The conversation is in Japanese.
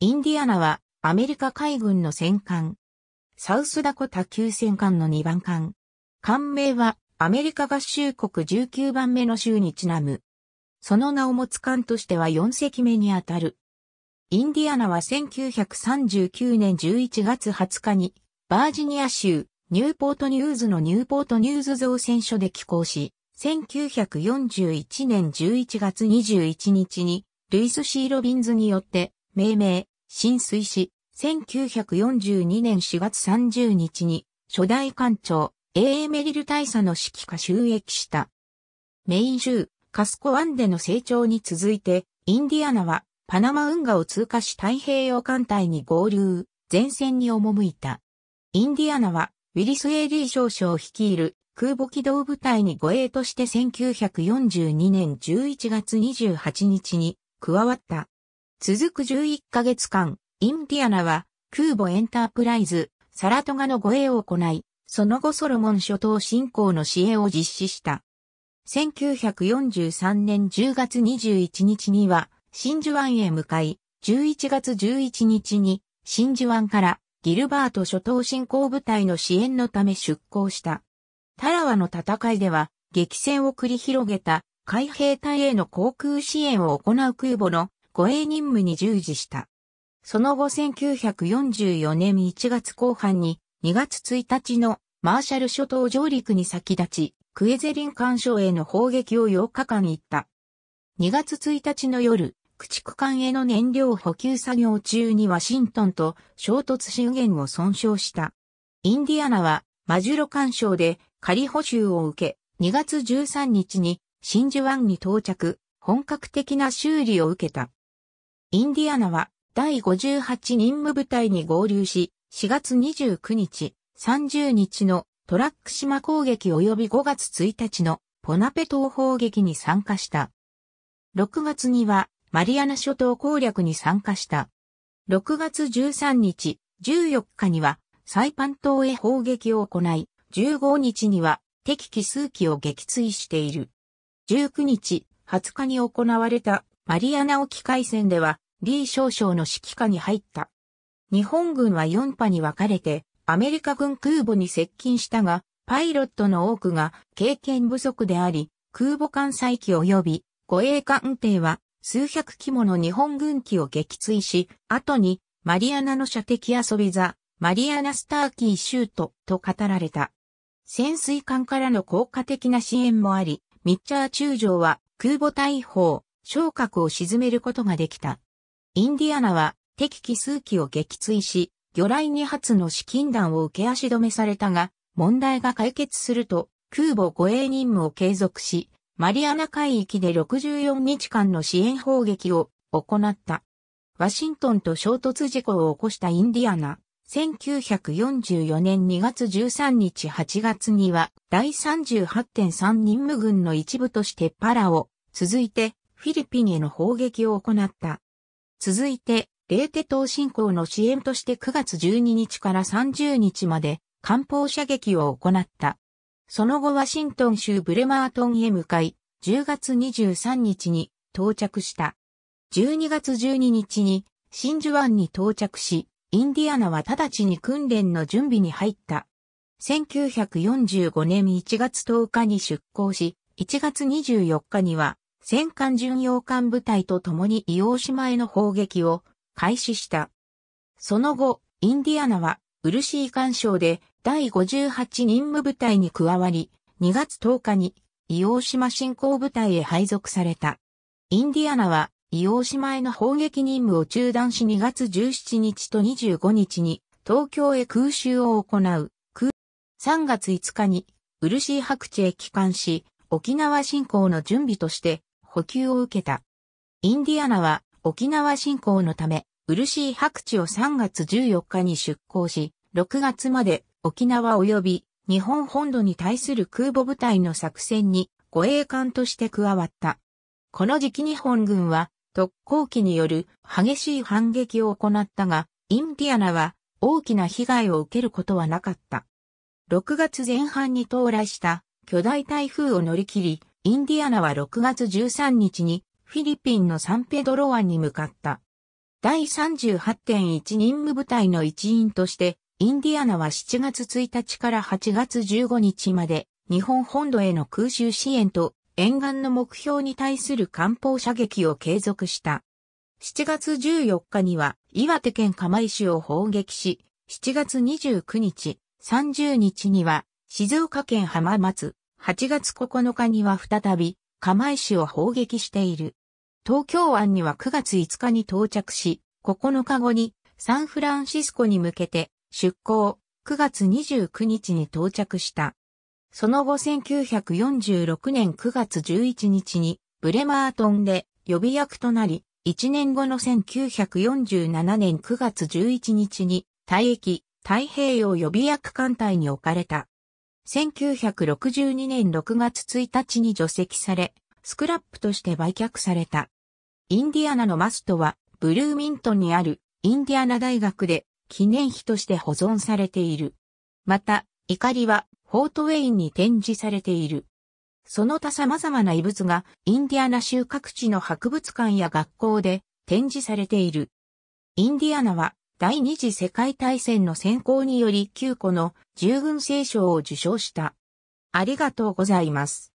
インディアナはアメリカ海軍の戦艦。サウスダコタ級戦艦の2番艦。艦名はアメリカ合衆国19番目の州にちなむ。その名を持つ艦としては4隻目にあたる。インディアナは1939年11月20日にバージニア州ニューポートニューズのニューポートニューズ造船所で寄港し、1941年11月21日にルイス・シー・ロビンズによって命名、浸水し、1942年4月30日に、初代艦長、A. A. メリル大佐の指揮下収益した。メイン州、カスコ湾での成長に続いて、インディアナは、パナマ運河を通過し太平洋艦隊に合流、前線に赴いた。インディアナは、ウィリス・エイリー少将率いる空母機動部隊に護衛として1942年11月28日に加わった。続く11ヶ月間、インディアナは空母エンタープライズ、サラトガの護衛を行い、その後ソロモン諸島侵攻の支援を実施した。1943年10月21日には、真珠湾へ向かい、11月11日に真珠湾からギルバート諸島侵攻部隊の支援のため出港した。タラワの戦いでは激戦を繰り広げた海兵隊への航空支援を行う空母の護衛任務に従事した。その後1944年1月後半に2月1日のマーシャル諸島上陸に先立ち、クエゼリン干渉への砲撃を8日間行った。2月1日の夜、駆逐艦への燃料補給作業中にワシントンと衝突資源を損傷した。インディアナはマジュロ干渉で仮補修を受け、2月13日に真珠湾に到着、本格的な修理を受けた。インディアナは第58任務部隊に合流し、4月29日、30日のトラック島攻撃及び5月1日のポナペ島砲撃に参加した。6月にはマリアナ諸島攻略に参加した。6月13日、14日にはサイパン島へ砲撃を行い、15日には敵機数機を撃墜している。19日、20日に行われたマリアナ沖海戦では、リー少将の指揮下に入った。日本軍は4波に分かれて、アメリカ軍空母に接近したが、パイロットの多くが経験不足であり、空母艦載機及び護衛艦艇は数百機もの日本軍機を撃墜し、後にマリアナの射的遊び座、マリアナスターキーシュートと語られた。潜水艦からの効果的な支援もあり、ミッチャー中将は空母大砲、昇格を沈めることができた。インディアナは敵機数機を撃墜し、魚雷2発の資金弾を受け足止めされたが、問題が解決すると、空母護衛任務を継続し、マリアナ海域で64日間の支援砲撃を行った。ワシントンと衝突事故を起こしたインディアナ。1944年2月13日8月には第38.3任務軍の一部としてパラを、続いてフィリピンへの砲撃を行った。続いて、レーテ島侵攻の支援として9月12日から30日まで、艦砲射撃を行った。その後ワシントン州ブレマートンへ向かい、10月23日に到着した。12月12日に真珠湾に到着し、インディアナは直ちに訓練の準備に入った。1945年1月10日に出港し、1月24日には戦艦巡洋艦部隊と共に伊黄島への砲撃を開始した。その後、インディアナは漆井干渉で第58任務部隊に加わり、2月10日に伊黄島振興部隊へ配属された。インディアナは伊黄島への砲撃任務を中断し2月17日と25日に東京へ空襲を行う。3月5日に漆井白地へ帰還し、沖縄振興の準備として補給を受けた。インディアナは沖縄侵攻のため、漆白地を3月14日に出港し、6月まで沖縄及び日本本土に対する空母部隊の作戦に護衛艦として加わった。この時期日本軍は特攻機による激しい反撃を行ったが、インディアナは大きな被害を受けることはなかった。6月前半に到来した巨大台風を乗り切り、インディアナは6月13日にフィリピンのサンペドロ湾に向かった。第38.1任務部隊の一員として、インディアナは7月1日から8月15日まで日本本土への空襲支援と沿岸の目標に対する艦砲射撃を継続した。7月14日には岩手県釜石を砲撃し、7月29日、30日には静岡県浜松、8月9日には再び、釜石を砲撃している。東京湾には9月5日に到着し、9日後にサンフランシスコに向けて出港、9月29日に到着した。その後1946年9月11日にブレマートンで予備役となり、1年後の1947年9月11日に退役太平洋予備役艦隊に置かれた。1962年6月1日に除籍され、スクラップとして売却された。インディアナのマストは、ブルーミントンにあるインディアナ大学で記念碑として保存されている。また、怒りはフォートウェインに展示されている。その他様々な遺物がインディアナ州各地の博物館や学校で展示されている。インディアナは第二次世界大戦の選考により9個の従軍聖書を受賞した。ありがとうございます。